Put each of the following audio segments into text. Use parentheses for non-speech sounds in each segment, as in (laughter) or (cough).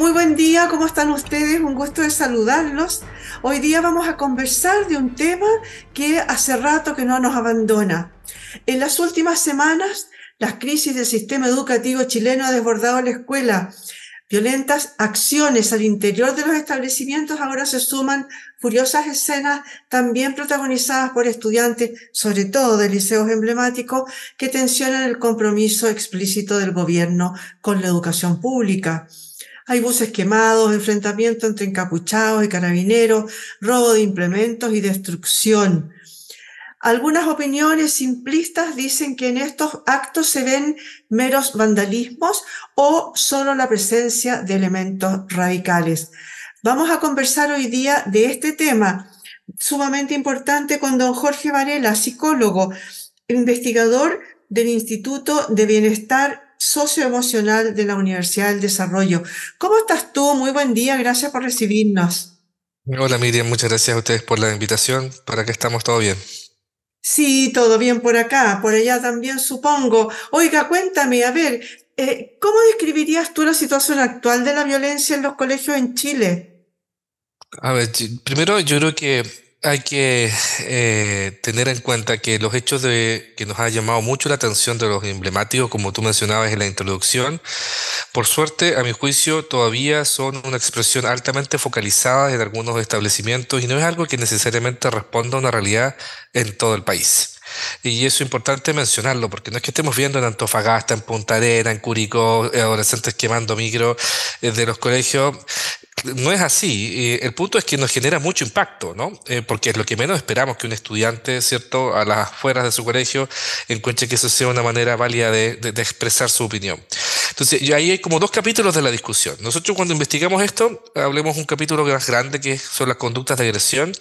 Muy buen día, ¿cómo están ustedes? Un gusto de saludarlos. Hoy día vamos a conversar de un tema que hace rato que no nos abandona. En las últimas semanas, las crisis del sistema educativo chileno ha desbordado la escuela. Violentas acciones al interior de los establecimientos ahora se suman furiosas escenas también protagonizadas por estudiantes, sobre todo de liceos emblemáticos, que tensionan el compromiso explícito del gobierno con la educación pública. Hay buses quemados, enfrentamiento entre encapuchados y carabineros, robo de implementos y destrucción. Algunas opiniones simplistas dicen que en estos actos se ven meros vandalismos o solo la presencia de elementos radicales. Vamos a conversar hoy día de este tema sumamente importante con don Jorge Varela, psicólogo, investigador del Instituto de Bienestar socioemocional de la Universidad del Desarrollo. ¿Cómo estás tú? Muy buen día, gracias por recibirnos. Hola Miriam, muchas gracias a ustedes por la invitación. ¿Para qué estamos? ¿Todo bien? Sí, todo bien por acá, por allá también supongo. Oiga, cuéntame, a ver, eh, ¿cómo describirías tú la situación actual de la violencia en los colegios en Chile? A ver, primero yo creo que hay que eh, tener en cuenta que los hechos de, que nos ha llamado mucho la atención de los emblemáticos, como tú mencionabas en la introducción, por suerte, a mi juicio, todavía son una expresión altamente focalizada en algunos establecimientos y no es algo que necesariamente responda a una realidad en todo el país. Y es importante mencionarlo, porque no es que estemos viendo en Antofagasta, en Punta Arena, en Curicó, eh, adolescentes quemando micro eh, de los colegios, no es así. el punto es que nos genera mucho impacto, ¿no? Eh, porque es lo que menos esperamos que un estudiante, ¿cierto?, a las afueras de su colegio encuentre que eso sea una manera válida de, expresar su opinión. Entonces, ahí hay como dos capítulos de la discusión. Nosotros cuando investigamos esto, hablemos un capítulo más grande que son las conductas de agresión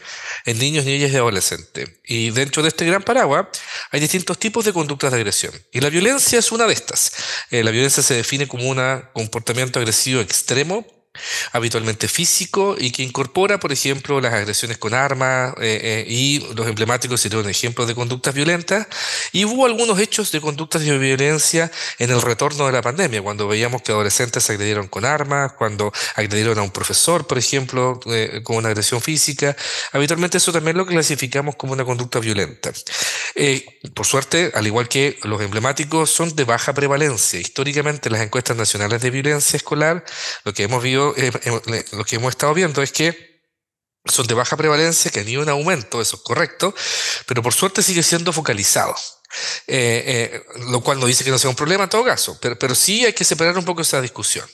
en niños, niñas y adolescentes. Y dentro de este gran paraguas hay distintos tipos de conductas de agresión. Y la violencia es una de estas. Eh, la violencia se define como un comportamiento agresivo extremo habitualmente físico y que incorpora, por ejemplo, las agresiones con armas eh, eh, y los emblemáticos serían ejemplos de conductas violentas. Y hubo algunos hechos de conductas de violencia en el retorno de la pandemia, cuando veíamos que adolescentes agredieron con armas, cuando agredieron a un profesor, por ejemplo, eh, con una agresión física. Habitualmente eso también lo clasificamos como una conducta violenta. por suerte, al igual que los emblemáticos, son de baja prevalencia. Históricamente, las encuestas nacionales de violencia escolar, lo que hemos visto eh, eh, lo que hemos estado viendo es que son de baja prevalencia, que han ido en aumento, eso es correcto, pero por suerte sigue siendo focalizado. Eh, lo cual no dice que no sea un problema en todo caso, pero, pero sí hay que separar un poco esa discusión.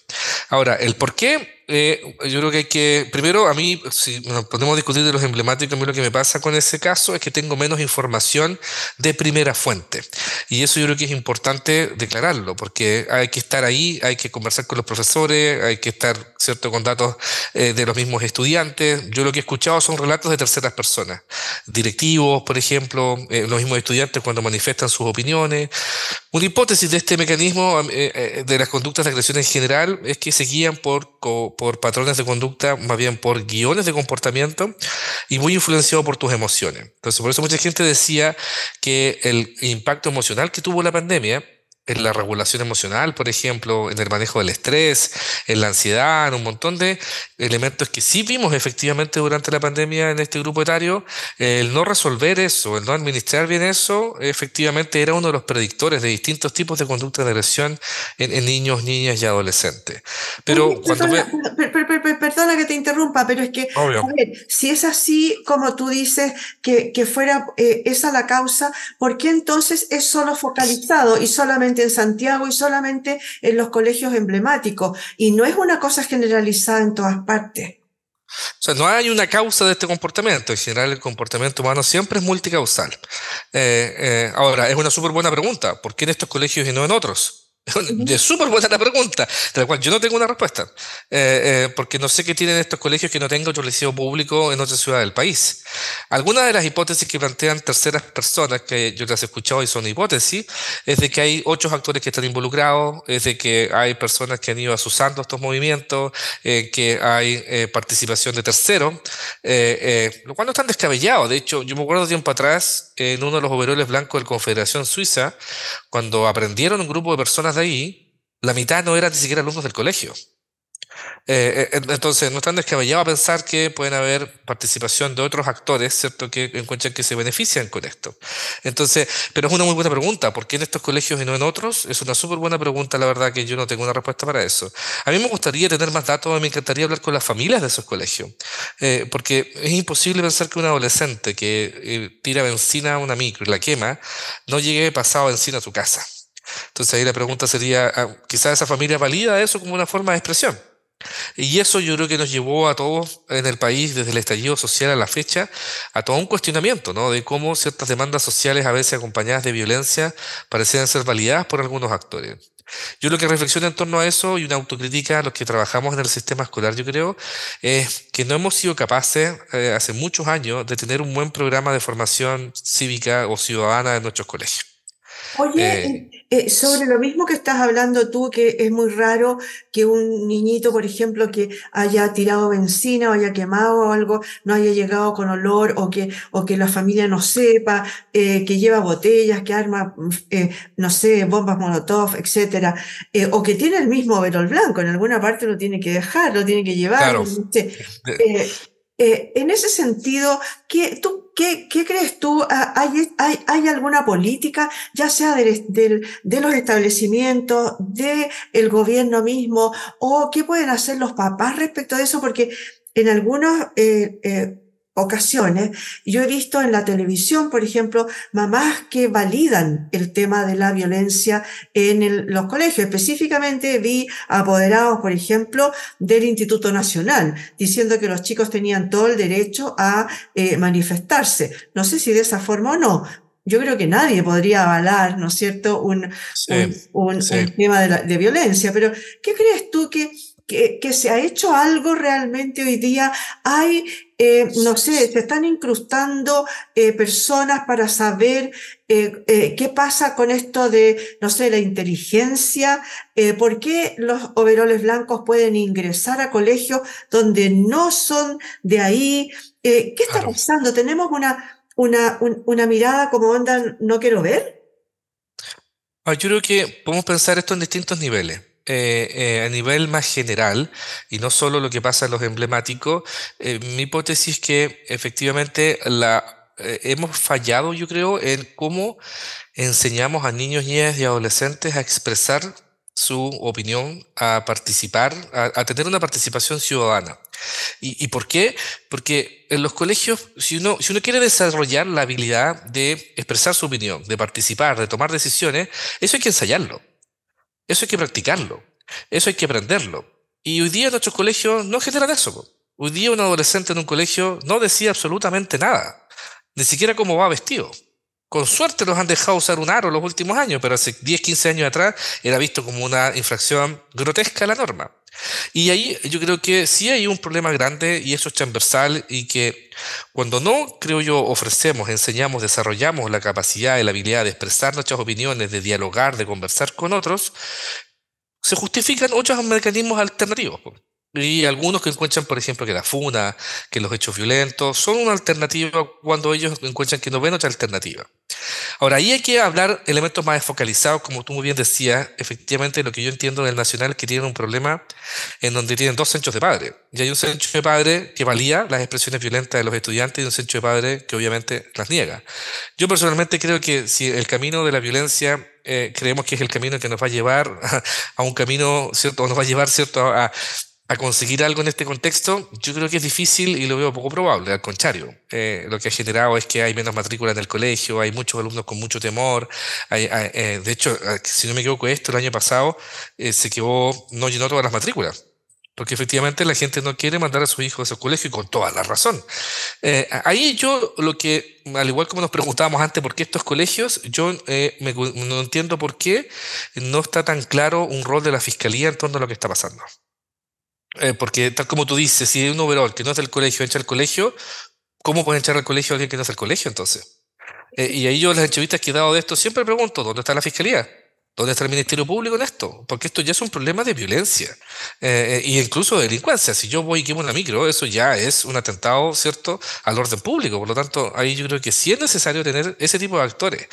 Ahora, el por qué eh, yo creo que hay que, primero, a mí, si nos podemos discutir de los emblemáticos, a mí lo que me pasa con ese caso es que tengo menos información de primera fuente. Y eso yo creo que es importante declararlo, porque hay que estar ahí, hay que conversar con los profesores, hay que estar, ¿cierto?, con datos eh, de los mismos estudiantes. Yo lo que he escuchado son relatos de terceras personas, directivos, por ejemplo, eh, los mismos estudiantes cuando manifiestan sus opiniones. Una hipótesis de este mecanismo de las conductas de agresión en general es que se guían por... Co por patrones de conducta, más bien por guiones de comportamiento y muy influenciado por tus emociones. Entonces, por eso mucha gente decía que el impacto emocional que tuvo la pandemia en la regulación emocional, por ejemplo, en el manejo del estrés, en la ansiedad, un montón de elementos que sí vimos efectivamente durante la pandemia en este grupo etario, el no resolver eso, el no administrar bien eso, efectivamente era uno de los predictores de distintos tipos de conducta de agresión en, niños, niñas y adolescentes. Pero cuando perdona, que te interrumpa, pero es que, si es así como tú dices que, fuera eh, esa la causa, ¿por qué entonces es solo focalizado y solamente en Santiago y solamente en los colegios emblemáticos. Y no es una cosa generalizada en todas partes. O sea, no hay una causa de este comportamiento. En general, el comportamiento humano siempre es multicausal. Eh, eh, ahora, es una súper buena pregunta. ¿Por qué en estos colegios y no en otros? Es súper buena la pregunta, de la cual yo no tengo una respuesta, eh, eh, porque no sé qué tienen estos colegios que no yo otro liceo público en otra ciudad del país. Algunas de las hipótesis que plantean terceras personas, que yo las he escuchado y son hipótesis, es de que hay otros actores que están involucrados, es de que hay personas que han ido asusando estos movimientos, eh, que hay participación de terceros, lo cual no están descabellado De hecho, yo me acuerdo tiempo atrás, en uno de los overoles blancos de la Confederación Suiza, cuando aprendieron un grupo de personas de ahí, la mitad no eran ni siquiera alumnos del colegio. Eh, eh, entonces, no es descabellados a pensar que pueden haber participación de otros actores, ¿cierto?, que encuentran que se benefician con esto. Entonces, pero es una muy buena pregunta, ¿por qué en estos colegios y no en otros? Es una súper buena pregunta, la verdad que yo no tengo una respuesta para eso. A mí me gustaría tener más datos, me encantaría hablar con las familias de esos colegios, eh, porque es imposible pensar que un adolescente que tira benzina a una micro y la quema, no llegue pasado benzina a su casa. Entonces ahí la pregunta sería, ah, quizás esa familia valida eso como una forma de expresión. Y eso yo creo que nos llevó a todos en el país, desde el estallido social a la fecha, a todo un cuestionamiento, ¿no? De cómo ciertas demandas sociales, a veces acompañadas de violencia, parecían ser validadas por algunos actores. Yo lo que reflexiono en torno a eso y una autocrítica a los que trabajamos en el sistema escolar, yo creo, es que no hemos sido capaces eh, hace muchos años de tener un buen programa de formación cívica o ciudadana en nuestros colegios. Oye, eh, eh, sobre lo mismo que estás hablando tú, que es muy raro que un niñito, por ejemplo, que haya tirado benzina o haya quemado algo, no haya llegado con olor o que, o que la familia no sepa, eh, que lleva botellas, que arma, no sé, bombas molotov, etcétera, o que tiene el mismo verol blanco, en alguna parte lo tiene que dejar, lo tiene que llevar. Claro. Eh, en ese sentido, ¿qué, tú, qué, qué crees tú? Ah, ¿Hay, ¿Hay, alguna política, ya sea de, los establecimientos, del el gobierno mismo, o qué pueden hacer los papás respecto de eso? Porque en algunos eh, eh, ocasiones, yo he visto en la televisión, por ejemplo, mamás que validan el tema de la violencia en los colegios. Específicamente vi apoderados, por ejemplo, del Instituto Nacional, diciendo que los chicos tenían todo el derecho a eh, manifestarse. No sé si de esa forma o no, yo creo que nadie podría avalar, ¿no es cierto?, un, un, tema de, violencia. Pero, ¿qué crees tú que que, se ha hecho algo realmente hoy día. Hay, eh, no sé, se están incrustando eh, personas para saber eh, qué pasa con esto de, no sé, la inteligencia, por qué los overoles blancos pueden ingresar a colegios donde no son de ahí. ¿Qué está pasando? ¿Tenemos una, una, una mirada como onda no quiero ver? Ah, yo creo que podemos pensar esto en distintos niveles. Eh, eh, a nivel más general, y no solo lo que pasa en los emblemáticos, eh, mi hipótesis es que efectivamente la, hemos fallado, yo creo, en cómo enseñamos a niños, niñas y adolescentes a expresar su opinión, a participar, a, tener una participación ciudadana. ¿Y, por qué? Porque en los colegios, si uno, si uno quiere desarrollar la habilidad de expresar su opinión, de participar, de tomar decisiones, eso hay que ensayarlo. Eso hay que practicarlo, eso hay que aprenderlo. Y hoy día en nuestros colegios no generan eso. Hoy día un adolescente en un colegio no decía absolutamente nada, ni siquiera cómo va vestido. Con suerte los han dejado usar un aro los últimos años, pero hace 10, 15 años atrás era visto como una infracción grotesca de la norma. Y ahí yo creo que sí hay un problema grande y eso es transversal y que cuando no, creo yo, ofrecemos, enseñamos, desarrollamos la capacidad y la habilidad de expresar nuestras opiniones, de dialogar, de conversar con otros, se justifican otros mecanismos alternativos. Y algunos que encuentran, por ejemplo, que la funa, que los hechos violentos, son una alternativa cuando ellos encuentran que no ven otra alternativa. Ahora, ahí hay que hablar elementos más focalizados, como tú muy bien decías, efectivamente lo que yo entiendo del Nacional que tienen un problema en donde tienen dos senchos de padre. Y hay un sencho de padre que valía las expresiones violentas de los estudiantes y un sencho de padre que obviamente las niega. Yo personalmente creo que si el camino de la violencia eh, creemos que es el camino que nos va a llevar (laughs) a, un camino, ¿cierto? O nos va a llevar, ¿cierto? a a conseguir algo en este contexto, yo creo que es difícil y lo veo poco probable, al contrario. Eh, lo que ha generado es que hay menos matrículas en el colegio, hay muchos alumnos con mucho temor. Eh, de hecho, ah, si no me equivoco, esto el año pasado eh, se quedó, no llenó todas las matrículas. Porque efectivamente la gente no quiere mandar a sus hijos a su colegio y con toda la razón. ahí yo lo que, al igual como nos preguntábamos antes por qué estos colegios, yo no entiendo por qué no está tan claro un rol de la fiscalía en torno a lo que está pasando. Eh, porque tal como tú dices, si hay un overall que no es del colegio, entra al colegio, ¿cómo puede echar al colegio a alguien que no es del colegio entonces? Eh, y ahí yo en las entrevistas que he dado de esto siempre pregunto, ¿dónde está la fiscalía? ¿Dónde está el Ministerio Público en esto? Porque esto ya es un problema de violencia e incluso de delincuencia. Si yo voy y quemo una micro, eso ya es un atentado, ¿cierto?, al orden público. Por lo tanto, ahí yo creo que sí es necesario tener ese tipo de actores.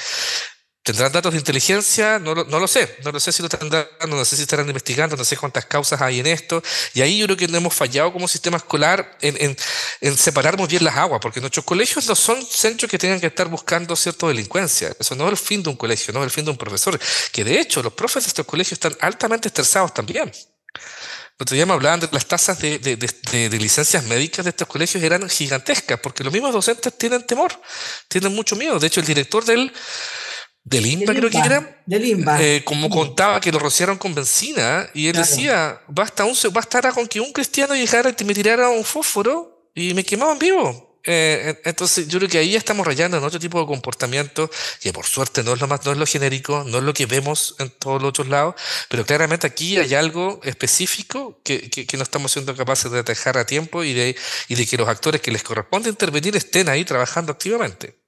¿Tendrán datos de inteligencia? No lo, sé, no lo sé si lo están dando, no sé si estarán investigando, no sé cuántas causas hay en esto. Y ahí yo creo que no hemos fallado como sistema escolar en, separar muy bien las aguas, porque nuestros colegios no son centros que tengan que estar buscando cierta delincuencia. Eso no es el fin de un colegio, no es el fin de un profesor. Que de hecho, los profes de estos colegios están altamente estresados también. El otro día me hablaban de las tasas de, de, licencias médicas de estos colegios eran gigantescas, porque los mismos docentes tienen temor, tienen mucho miedo. De hecho, el director del de Limba creo que era. Eh, como contaba que lo rociaron con benzina y él decía, basta, un, bastara con que un cristiano llegara y me tirara un fósforo y me quemaban vivo. Eh, entonces yo creo que ahí estamos rayando en otro tipo de comportamiento que por suerte no es lo más, no es lo genérico, no es lo que vemos en todos los otros lados, pero claramente aquí hay algo específico que, que, que no estamos siendo capaces de atajar a tiempo y de, y de que los actores que les corresponde intervenir estén ahí trabajando activamente.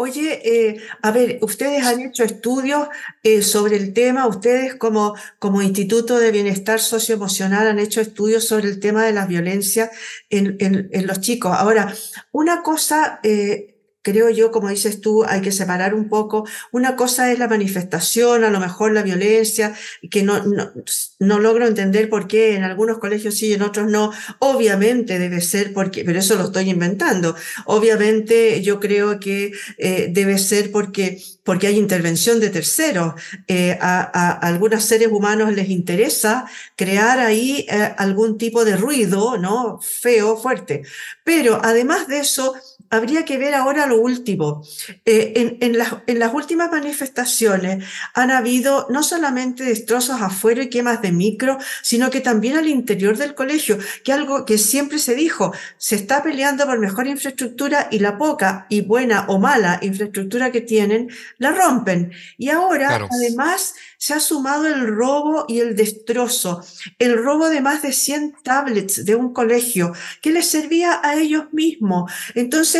Oye, eh, a ver, ustedes han hecho estudios eh, sobre el tema, ustedes como, como Instituto de Bienestar Socioemocional han hecho estudios sobre el tema de la violencia en, en, los chicos. Ahora, una cosa eh, creo yo, como dices tú, hay que separar un poco. Una cosa es la manifestación, a lo mejor la violencia, que no, no, logro entender por qué en algunos colegios sí y en otros no. Obviamente debe ser porque, pero eso lo estoy inventando. Obviamente yo creo que eh, debe ser porque porque hay intervención de terceros. Eh, a, algunos seres humanos les interesa crear ahí eh, algún tipo de ruido, ¿no? Feo, fuerte. Pero además de eso, habría que ver ahora lo último. Eh, en, las, en, las, últimas manifestaciones han habido no solamente destrozos afuera y quemas de micro, sino que también al interior del colegio, que algo que siempre se dijo, se está peleando por mejor infraestructura y la poca y buena o mala infraestructura que tienen, la rompen. Y ahora, además, se ha sumado el robo y el destrozo, el robo de más de 100 tablets de un colegio que les servía a ellos mismos. Entonces,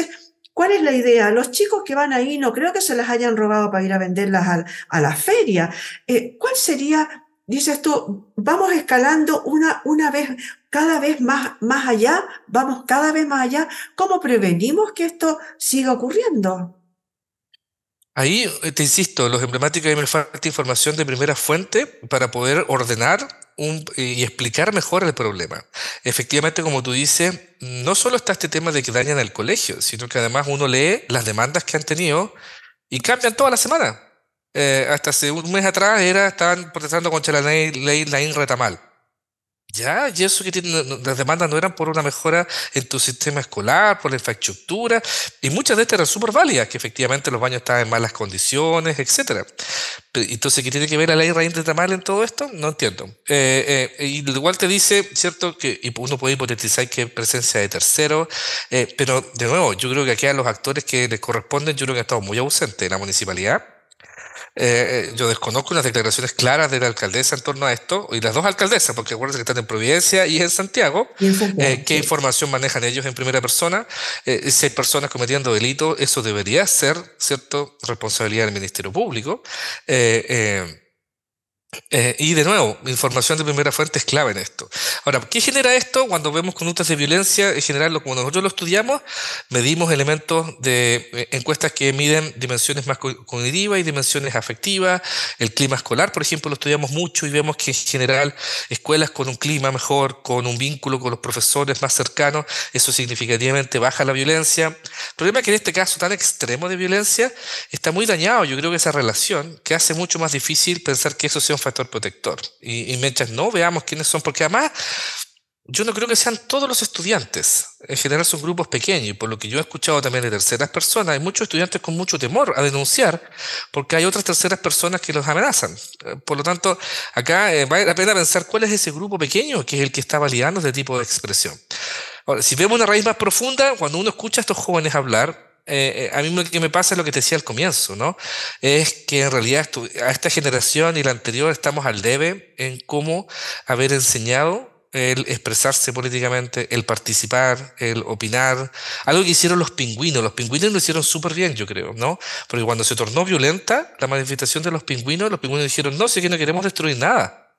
¿Cuál es la idea? Los chicos que van ahí no creo que se las hayan robado para ir a venderlas a, la feria. Eh, ¿Cuál sería, dices tú, vamos escalando una, una vez, cada vez más, más allá, vamos cada vez más allá? ¿Cómo prevenimos que esto siga ocurriendo? Ahí, eh, te insisto, los emblemáticos me falta información de primera fuente para poder ordenar eh, y explicar mejor el problema. Efectivamente, como tú dices, no solo está este tema de que dañan el colegio, sino que además uno lee las demandas que han tenido y cambian toda la semana. Eh, hasta hace un mes atrás era, estaban protestando contra la ley, ley Retamal. Ya, y eso que las demandas no eran por una mejora en tu sistema escolar, por la infraestructura, y muchas de estas eran súper válidas, que efectivamente los baños estaban en malas condiciones, etc. Entonces, ¿qué tiene que ver la ley raíz de tamal en todo esto? No entiendo. Eh, eh, y igual te dice, ¿cierto? Que uno puede hipotetizar que presencia de terceros, eh, pero de nuevo, yo creo que aquí a los actores que les corresponden, yo creo que han estado muy ausentes en la municipalidad eh, eh, yo desconozco unas declaraciones claras de la alcaldesa en torno a esto, y las dos alcaldesas, porque acuérdense que están en Providencia y en Santiago, eh, qué información manejan ellos en primera persona. si hay personas cometiendo delitos, eso debería ser, ¿cierto?, responsabilidad del Ministerio Público. Eh, y de nuevo, información de primera fuente es clave en esto. Ahora, ¿qué genera esto? Cuando vemos conductas de violencia, en general, como nosotros lo estudiamos, medimos elementos de eh, encuestas que miden dimensiones más cognitivas y dimensiones afectivas. El clima escolar, por ejemplo, lo estudiamos mucho y vemos que en general escuelas con un clima mejor, con un vínculo con los profesores más cercanos, eso significativamente baja la violencia. El problema es que en este caso tan extremo de violencia está muy dañado, yo creo que esa relación, que hace mucho más difícil pensar que eso sea factor protector. Y, y, mientras no veamos quiénes son, porque además yo no creo que sean todos los estudiantes. En general son grupos pequeños y por lo que yo he escuchado también de terceras personas, hay muchos estudiantes con mucho temor a denunciar porque hay otras terceras personas que los amenazan. Eh, por lo tanto, acá eh, vale la pena pensar cuál es ese grupo pequeño que es el que está validando este tipo de expresión. Ahora, si vemos una raíz más profunda, cuando uno escucha a estos jóvenes hablar, eh, eh, a mí lo que me pasa es lo que te decía al comienzo, ¿no? Es que en realidad a esta generación y la anterior estamos al debe en cómo haber enseñado el expresarse políticamente, el participar, el opinar, algo que hicieron los pingüinos. Los pingüinos lo hicieron súper bien, yo creo, ¿no? Porque cuando se tornó violenta la manifestación de los pingüinos, los pingüinos dijeron, no, si que no queremos destruir nada,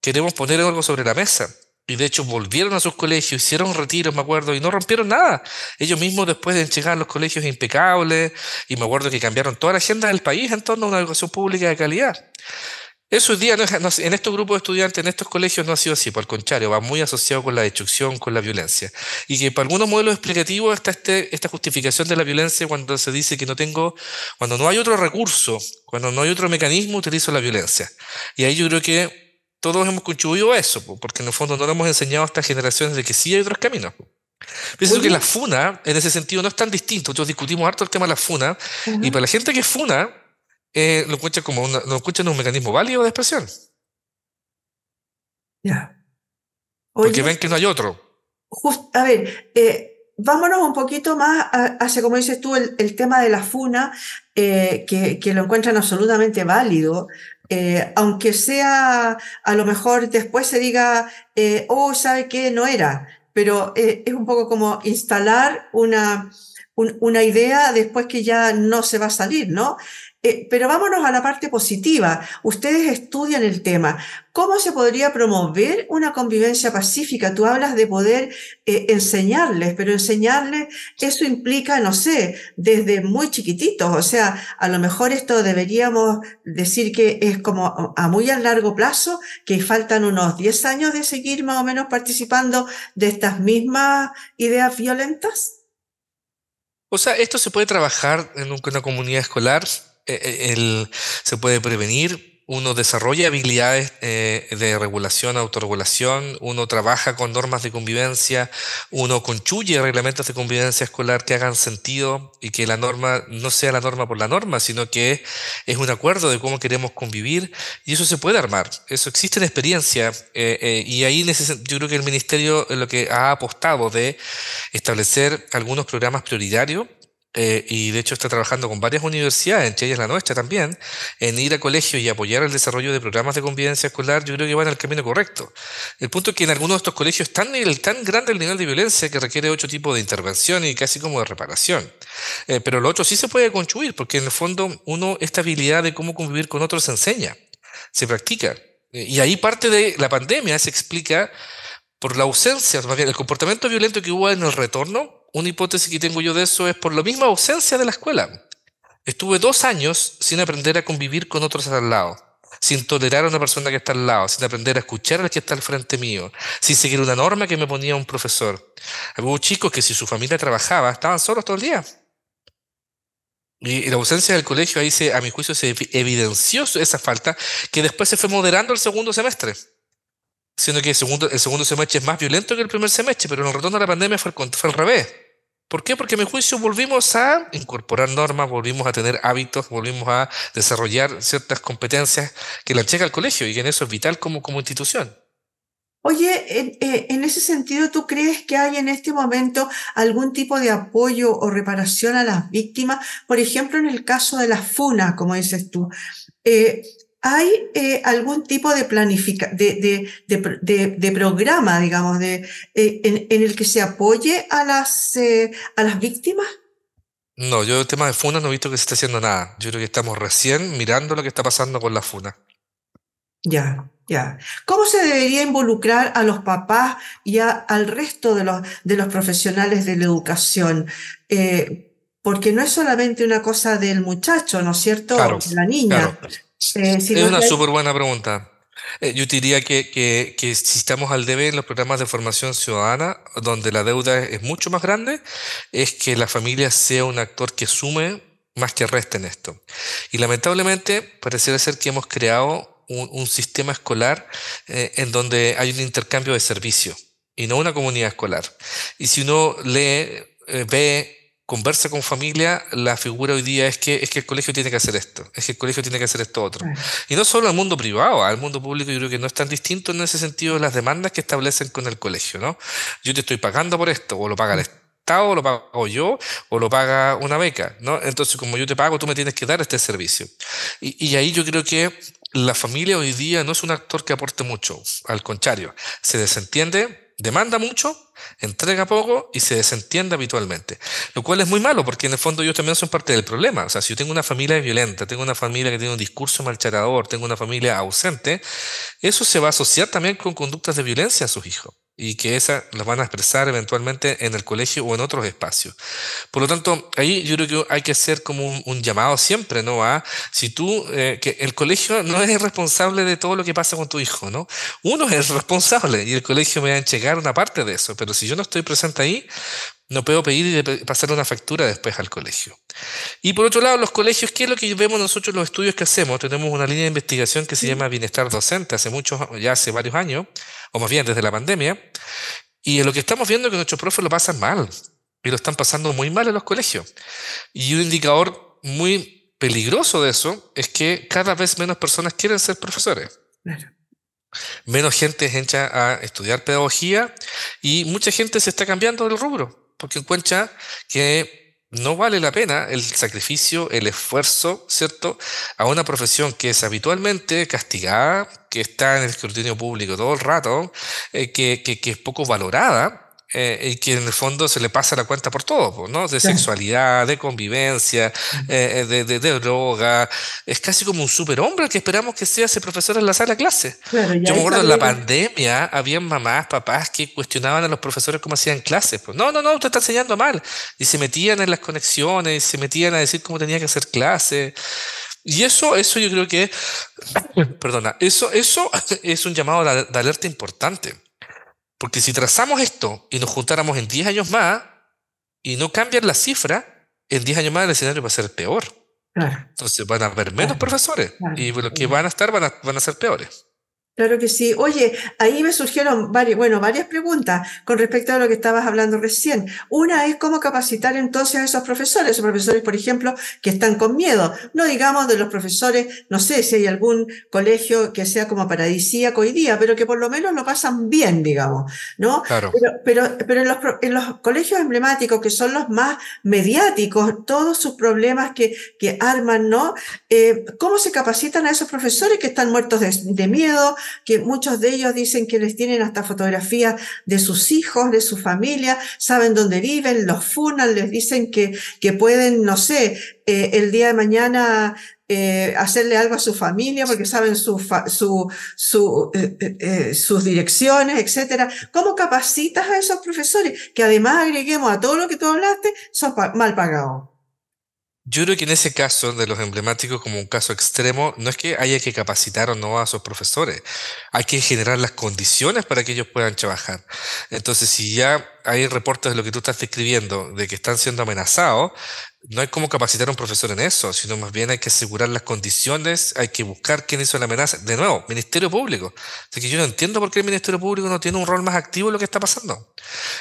queremos poner algo sobre la mesa. Y de hecho volvieron a sus colegios, hicieron retiros, me acuerdo, y no rompieron nada. Ellos mismos después de llegar los colegios impecables, y me acuerdo que cambiaron toda la agenda del país en torno a una educación pública de calidad. Eso días día en estos grupos de estudiantes, en estos colegios no ha sido así, por el contrario, va muy asociado con la destrucción, con la violencia. Y que para algunos modelos explicativos está este, esta justificación de la violencia cuando se dice que no tengo, cuando no hay otro recurso, cuando no hay otro mecanismo, utilizo la violencia. Y ahí yo creo que todos hemos contribuido a eso, porque en el fondo no le hemos enseñado a estas generaciones de que sí hay otros caminos. Pienso que la funa, en ese sentido, no es tan distinto. Nosotros discutimos harto el tema de la funa, y para la gente que funa, eh, lo escucha como lo un mecanismo válido de expresión. Ya. porque ven que no hay otro. a ver, eh, vámonos un poquito más hacia, como dices tú, el, tema de la funa, eh, que, lo encuentran absolutamente válido. Eh, aunque sea, a lo mejor después se diga, eh, oh, ¿sabe qué? No era, pero eh, es un poco como instalar una, una idea después que ya no se va a salir, ¿no? Eh, pero vámonos a la parte positiva. Ustedes estudian el tema. ¿Cómo se podría promover una convivencia pacífica? Tú hablas de poder eh, enseñarles, pero enseñarles, eso implica, no sé, desde muy chiquititos. O sea, a lo mejor esto deberíamos decir que es como a muy a largo plazo, que faltan unos 10 años de seguir más o menos participando de estas mismas ideas violentas. O sea, esto se puede trabajar en una comunidad escolar eh, eh, se puede prevenir, uno desarrolla habilidades eh, de regulación, autorregulación, uno trabaja con normas de convivencia, uno conchuye reglamentos de convivencia escolar que hagan sentido y que la norma no sea la norma por la norma, sino que es un acuerdo de cómo queremos convivir y eso se puede armar. Eso existe en experiencia y ahí yo creo que el Ministerio lo que ha apostado de establecer algunos programas prioritarios eh, y de hecho está trabajando con varias universidades, entre ellas la nuestra también, en ir a colegios y apoyar el desarrollo de programas de convivencia escolar, yo creo que van el camino correcto. El punto es que en algunos de estos colegios es tan, el, tan grande el nivel de violencia que requiere otro tipo de intervención y casi como de reparación. Eh, pero lo otro sí se puede construir, porque en el fondo uno esta habilidad de cómo convivir con otros se enseña, se practica. y ahí parte de la pandemia se explica por la ausencia, el comportamiento violento que hubo en el retorno una hipótesis que tengo yo de eso es por la misma ausencia de la escuela. Estuve dos años sin aprender a convivir con otros al lado, sin tolerar a una persona que está al lado, sin aprender a escuchar a la que está al frente mío, sin seguir una norma que me ponía un profesor. Hubo chicos que si su familia trabajaba, estaban solos todo el día. Y la ausencia del colegio ahí, se, a mi juicio, se evidenció esa falta que después se fue moderando el segundo semestre. Siendo que el segundo, el segundo semestre es más violento que el primer semestre, pero en el retorno a la pandemia fue al revés ¿Por qué? Porque en mi juicio volvimos a incorporar normas, volvimos a tener hábitos, volvimos a desarrollar ciertas competencias que la llega al colegio y que en eso es vital como, como institución. Oye, eh, en, ese sentido, ¿tú crees que hay en este momento algún tipo de apoyo o reparación a las víctimas? Por ejemplo, en el caso de la FUNA, como dices tú, eh, hay eh, algún tipo de, planifica de, programa, digamos, de, eh, en, el que se apoye a las, eh, a las víctimas? No, yo el tema de FUNA no he visto que se esté haciendo nada. Yo creo que estamos recién mirando lo que está pasando con la FUNA. Ya, ya. ¿Cómo se debería involucrar a los papás y al resto de los, de los profesionales de la educación? porque no es solamente una cosa del muchacho, ¿no es cierto? la niña. Claro es una súper buena pregunta. Eh, yo diría que, que, si estamos al debe en los programas de formación ciudadana, donde la deuda es, mucho más grande, es que la familia sea un actor que sume más que reste en esto. Y lamentablemente pareciera ser que hemos creado un, sistema escolar eh, en donde hay un intercambio de servicio y no una comunidad escolar. Y si uno lee, eh, ve conversa con familia, la figura hoy día es que, es que el colegio tiene que hacer esto, es que el colegio tiene que hacer esto otro. Y no solo al mundo privado, al mundo público yo creo que no es tan distinto en ese sentido las demandas que establecen con el colegio, ¿no? Yo te estoy pagando por esto, o lo paga el Estado, o lo pago yo, o lo paga una beca, ¿no? Entonces, como yo te pago, tú me tienes que dar este servicio. y ahí yo creo que la familia hoy día no es un actor que aporte mucho, al contrario, se desentiende demanda mucho, entrega poco y se desentiende habitualmente. Lo cual es muy malo porque en el fondo yo también son parte del problema. O sea, si yo tengo una familia violenta, tengo una familia que tiene un discurso malcharador, tengo una familia ausente, eso se va a asociar también con conductas de violencia a sus hijos y que esas las van a expresar eventualmente en el colegio o en otros espacios. Por lo tanto, ahí yo creo que hay que hacer como un, llamado siempre, ¿no? A si tú, eh, que el colegio no es responsable de todo lo que pasa con tu hijo, ¿no? Uno es el responsable y el colegio me va a enchegar una parte de eso, pero si yo no estoy presente ahí, no puedo pedir y pasar una factura después al colegio. Y por otro lado, los colegios, ¿qué es lo que vemos nosotros los estudios que hacemos? Tenemos una línea de investigación que se llama Bienestar Docente, hace muchos, ya hace varios años, o más bien desde la pandemia, y lo que estamos viendo es que nuestros profes lo pasan mal, y lo están pasando muy mal en los colegios. Y un indicador muy peligroso de eso es que cada vez menos personas quieren ser profesores. Menos gente se hecha a estudiar pedagogía y mucha gente se está cambiando del rubro porque encuentra que no vale la pena el sacrificio, el esfuerzo, ¿cierto? A una profesión que es habitualmente castigada, que está en el escrutinio público todo el rato, eh, que, que, que es poco valorada eh, y que en el fondo se le pasa la cuenta por todo, ¿no? De sexualidad, de convivencia, eh, eh, de, droga. Es casi como un superhombre que esperamos que sea ese profesor en la sala de clase. Yo me acuerdo en la pandemia, había mamás, papás que cuestionaban a los profesores cómo hacían clases. Pues, no, no, no, usted está enseñando mal. Y se metían en las conexiones, se metían a decir cómo tenía que hacer clases. Y eso, eso yo creo que, (clears throat) perdona, eso, eso (laughs) es un llamado de alerta importante. Porque si trazamos esto y nos juntáramos en 10 años más y no cambian la cifra, en 10 años más el escenario va a ser peor. Entonces van a haber menos profesores y los que van a estar van a ser peores. Claro que sí. Oye, ahí me surgieron varias, bueno, varias preguntas con respecto a lo que estabas hablando recién. Una es cómo capacitar entonces a esos profesores, esos profesores, por ejemplo, que están con miedo. No digamos de los profesores, no sé si hay algún colegio que sea como paradisíaco hoy día, pero que por lo menos lo pasan bien, digamos, ¿no? Claro. Pero, pero, en, los, colegios emblemáticos, que son los más mediáticos, todos sus problemas que, que arman, ¿no? Eh, ¿Cómo se capacitan a esos profesores que están muertos de, de miedo? que muchos de ellos dicen que les tienen hasta fotografías de sus hijos, de su familia, saben dónde viven, los funan, les dicen que, que pueden, no sé, eh, el día de mañana eh, hacerle algo a su familia porque saben eh, sus direcciones, etc. ¿Cómo capacitas a esos profesores? Que además agreguemos a todo lo que tú hablaste, son mal pagados. Yo creo que en ese caso de los emblemáticos como un caso extremo, no es que haya que capacitar o no a sus profesores, hay que generar las condiciones para que ellos puedan trabajar. Entonces, si ya hay reportes de lo que tú estás describiendo, de que están siendo amenazados, no hay como capacitar a un profesor en eso, sino más bien hay que asegurar las condiciones, hay que buscar quién hizo la amenaza. De nuevo, Ministerio Público. Así que yo no entiendo por qué el Ministerio Público no tiene un rol más activo en lo que está pasando.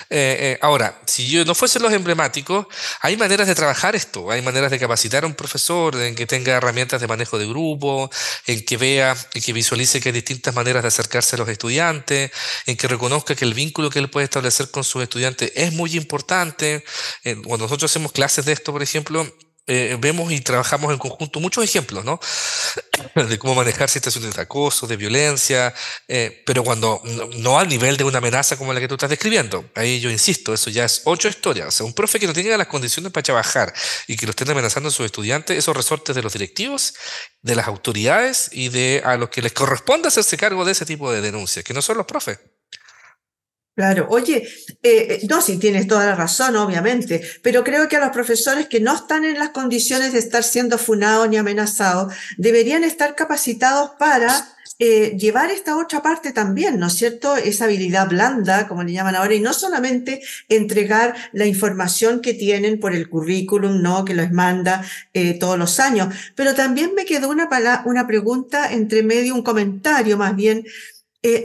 Eh, eh, ahora, si yo no fuese los emblemáticos, hay maneras de trabajar esto, hay maneras de capacitar a un profesor, en que tenga herramientas de manejo de grupo, en que vea, y que visualice que hay distintas maneras de acercarse a los estudiantes, en que reconozca que el vínculo que él puede establecer con sus estudiante es muy importante. Eh, cuando nosotros hacemos clases de esto, por ejemplo, eh, vemos y trabajamos en conjunto muchos ejemplos, ¿no? (clears throat) De cómo manejar situaciones de acoso, de violencia, eh, pero cuando no, al nivel de una amenaza como la que tú estás describiendo. Ahí yo insisto, eso ya es ocho historias. O sea, un profe que no tiene las condiciones para trabajar y que lo estén amenazando a sus estudiantes, esos resortes de los directivos, de las autoridades y de a los que les corresponde hacerse cargo de ese tipo de denuncias, que no son los profes. Claro, oye, eh, eh, no, si tienes toda la razón, obviamente, pero creo que a los profesores que no están en las condiciones de estar siendo funados ni amenazados, deberían estar capacitados para eh, llevar esta otra parte también, ¿no es cierto? Esa habilidad blanda, como le llaman ahora, y no solamente entregar la información que tienen por el currículum, ¿no? Que los manda todos los años. Pero también me quedó una, una pregunta entre medio, un comentario más bien.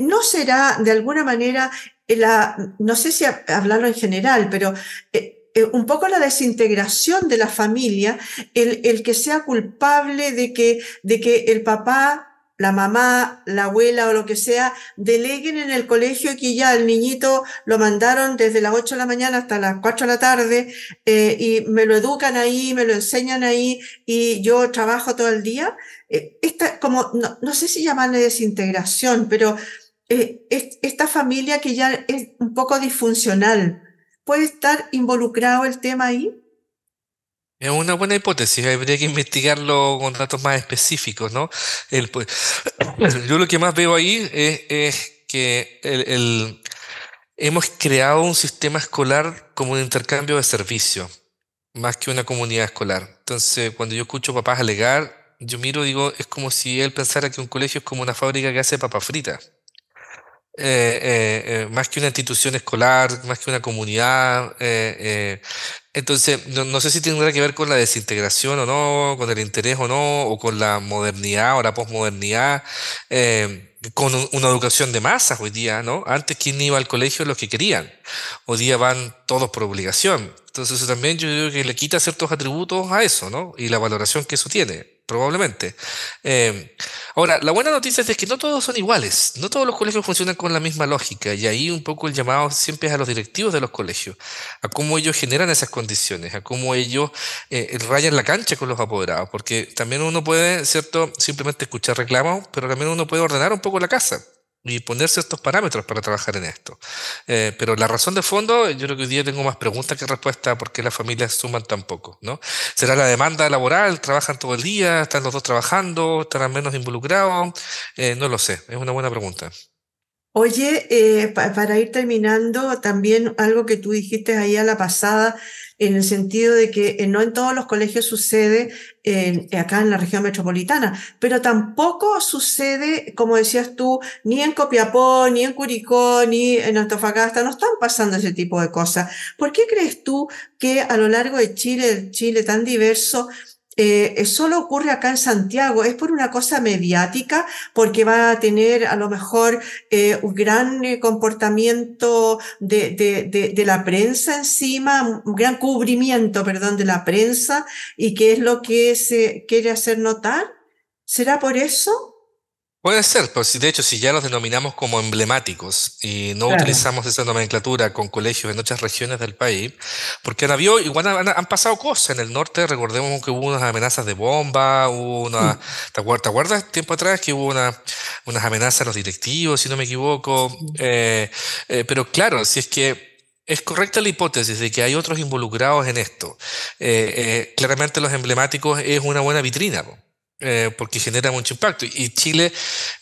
¿No será de alguna manera eh, la, no sé si hablarlo en general, pero eh, eh, un poco la desintegración de la familia, el, que sea culpable de que, de que el papá la mamá, la abuela o lo que sea, deleguen en el colegio que ya el niñito lo mandaron desde las 8 de la mañana hasta las 4 de la tarde y me lo educan ahí, me lo enseñan ahí y yo trabajo todo el día. esta, como, no, no sé si llamarle desintegración, pero eh, esta familia que ya es un poco disfuncional, ¿puede estar involucrado el tema ahí? Es una buena hipótesis, habría que investigarlo con datos más específicos, ¿no? Pues, (coughs) yo lo que más veo ahí es, que hemos creado un sistema escolar como un intercambio de servicios, más que una comunidad escolar. Entonces, cuando yo escucho papás alegar, yo miro digo, es como si él pensara que un colegio es como una fábrica que hace papas fritas. Eh, eh, más que una institución escolar, más que una comunidad. Eh, entonces, no, sé si tendrá que ver con la desintegración o no, con el interés o no, o con la modernidad o la posmodernidad, con una educación de masas hoy día, ¿no? Antes quién iba al colegio los que querían, hoy día van todos por obligación. Entonces, también yo digo que le quita ciertos atributos a eso, ¿no? Y la valoración que eso tiene probablemente. Eh, ahora, la buena noticia es que no todos son iguales, no todos los colegios funcionan con la misma lógica y ahí un poco el llamado siempre es a los directivos de los colegios, a cómo ellos generan esas condiciones, a cómo ellos eh, rayan la cancha con los apoderados, porque también uno puede, ¿cierto?, simplemente escuchar reclamos, pero también uno puede ordenar un poco la casa y ponerse estos parámetros para trabajar en esto. Eh, pero la razón de fondo, yo creo que hoy día tengo más preguntas que respuestas porque las familias suman tan poco. ¿no? ¿Será la demanda laboral? ¿Trabajan todo el día? ¿Están los dos trabajando? ¿Estarán menos involucrados? Eh, no lo sé, es una buena pregunta. Oye, eh, para ir terminando, también algo que tú dijiste ahí a la pasada, en el sentido de que eh, no en todos los colegios sucede acá en la región metropolitana, pero tampoco sucede, como decías tú, ni en Copiapó, ni en Curicó, ni en Antofagasta, no están pasando ese tipo de cosas. ¿Por qué crees tú que a lo largo de Chile, Chile tan diverso, eh, eh, solo ocurre acá en Santiago, es por una cosa mediática, porque va a tener a lo mejor eh, un gran eh, comportamiento de, de, la prensa encima, un gran cubrimiento, perdón, de la prensa, y que es lo que se quiere hacer notar. ¿Será por eso? Puede ser, pero pues, si, de hecho, si ya los denominamos como emblemáticos y no utilizamos esa nomenclatura con colegios en otras regiones del país, porque en igual han, pasado cosas. En el norte, recordemos que hubo unas amenazas de bomba, hubo una. Mm. ¿Te acuerdas, tiempo atrás que hubo una, unas amenazas a los directivos, si no me equivoco? Eh, eh, pero claro, si es que. Es correcta la hipótesis de que hay otros involucrados en esto. Eh, claramente los emblemáticos es una buena vitrina. Eh, porque genera mucho impacto. Y Chile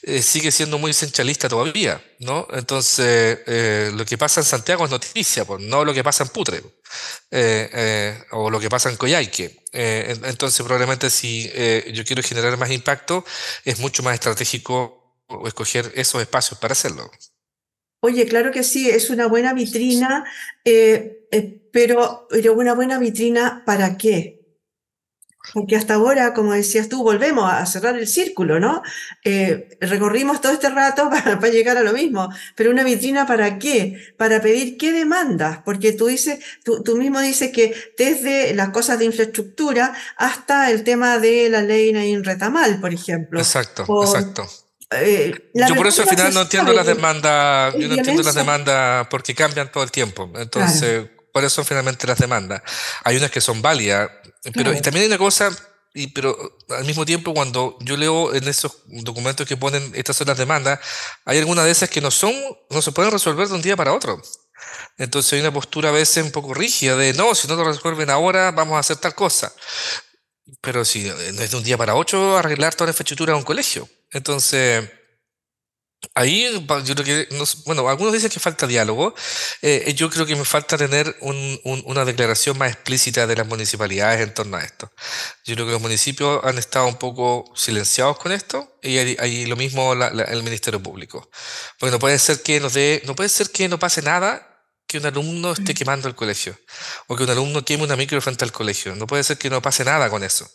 eh, sigue siendo muy centralista todavía, ¿no? Entonces, eh, lo que pasa en Santiago es noticia, pues, no lo que pasa en Putre o lo que pasa en Coyhaique. entonces, probablemente si yo quiero generar más impacto, es mucho más estratégico escoger esos espacios para hacerlo. Oye, claro que sí, es una buena vitrina, pero, pero una buena vitrina para qué? Porque hasta ahora, como decías tú, volvemos a cerrar el círculo, ¿no? Eh, recorrimos todo este rato (laughs) para, llegar a lo mismo, pero una vitrina para qué? Para pedir qué demandas, porque tú dices, tú, mismo dices que desde las cosas de infraestructura hasta el tema de la ley en Retamal, por ejemplo. Exacto, exacto. Eh, yo por eso al final no entiendo las demandas, yo no entiendo las demandas porque cambian todo el tiempo. Entonces, cuáles son finalmente las demandas. Hay unas que son válidas, pero también hay una cosa, pero al mismo tiempo cuando yo leo en esos documentos que ponen estas son las demandas, hay algunas de esas que no son, no se pueden resolver de un día para otro. Entonces hay una postura a veces un poco rígida de no, si no lo resuelven ahora vamos a hacer tal cosa. Pero si eh, no es de un día para otro arreglar toda la fechatura de un colegio. Entonces... Ahí yo que, bueno, algunos dicen que falta diálogo, eh, yo creo que me falta tener una declaración más explícita de las municipalidades en torno a esto. Yo creo que los municipios han estado un poco silenciados con esto y ahí lo mismo el Ministerio Público. Porque no puede ser que no puede ser que no pase nada que un alumno esté mm. quemando el colegio o que un alumno queme una micro frente al colegio. No puede ser que no pase nada con eso.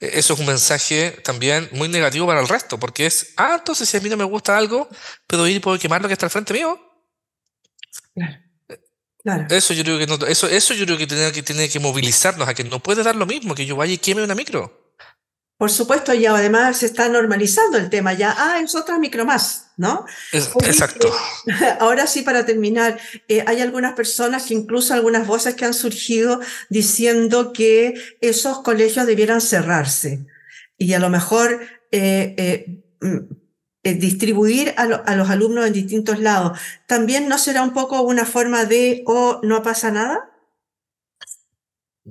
E, eso es un mensaje también muy negativo para el resto, porque es, ah, entonces si a mí no me gusta algo, puedo ir y puedo quemar que está al frente mío. Claro. Eso yo creo que eso, yo creo que tiene, que tiene que movilizarnos a que no puede dar lo mismo que yo vaya y queme una micro. Por supuesto, ya además se está normalizando el tema, ya, ah, es otra micro más, ¿no? exacto. Eh, (laughs) ahora sí, para terminar, eh, hay algunas personas, incluso algunas voces que han surgido diciendo que esos colegios debieran cerrarse y a lo mejor eh, mm, distribuir a, los alumnos en distintos lados. ¿También no será un poco una forma de, o oh, no pasa nada?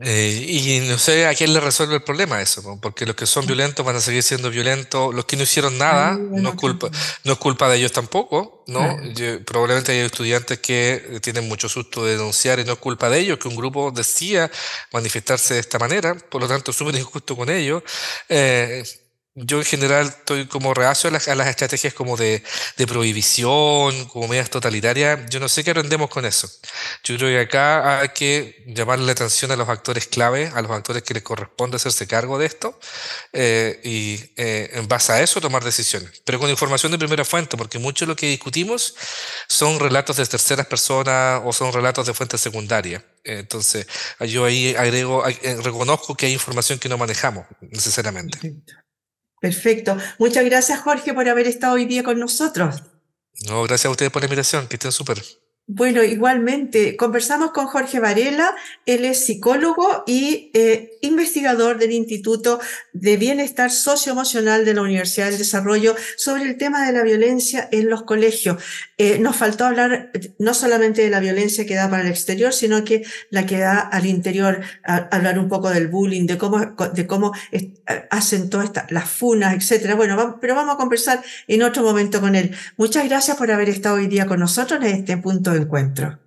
Eh, y no sé a quién le resuelve el problema eso, porque los que son violentos van a seguir siendo violentos, los que no hicieron nada, no es no, culpa, no es culpa de ellos tampoco, ¿no? probablemente hay estudiantes que tienen mucho susto de denunciar y no es culpa de ellos que un grupo decía manifestarse de esta manera, por lo tanto es súper injusto con ellos. Eh, yo en general estoy como reacio a las, estrategias como de, prohibición, como medidas totalitarias. Yo no sé qué aprendemos con eso. Yo creo que acá hay que llamar la atención a los actores clave, a los actores que les corresponde hacerse cargo de esto, eh, y eh, en base a eso tomar decisiones. Pero con información de primera fuente, porque mucho de lo que discutimos son relatos de terceras personas o son relatos de fuentes secundarias. Entonces, yo ahí agrego, eh, reconozco que hay información que no manejamos necesariamente. Perfecto. Muchas gracias, Jorge, por haber estado hoy día con nosotros. No, gracias a ustedes por la invitación. Que estén súper. Bueno, igualmente, conversamos con Jorge Varela, él es psicólogo y eh, investigador del Instituto de Bienestar Socioemocional de la Universidad del Desarrollo sobre el tema de la violencia en los colegios. Eh, nos faltó hablar eh, no solamente de la violencia que da para el exterior, sino que la que da al interior, hablar un poco del bullying, de cómo, de cómo hacen todas las funas, etcétera. Bueno, pero vamos a conversar en otro momento con él. Muchas gracias por haber estado hoy día con nosotros en este punto de encuentro.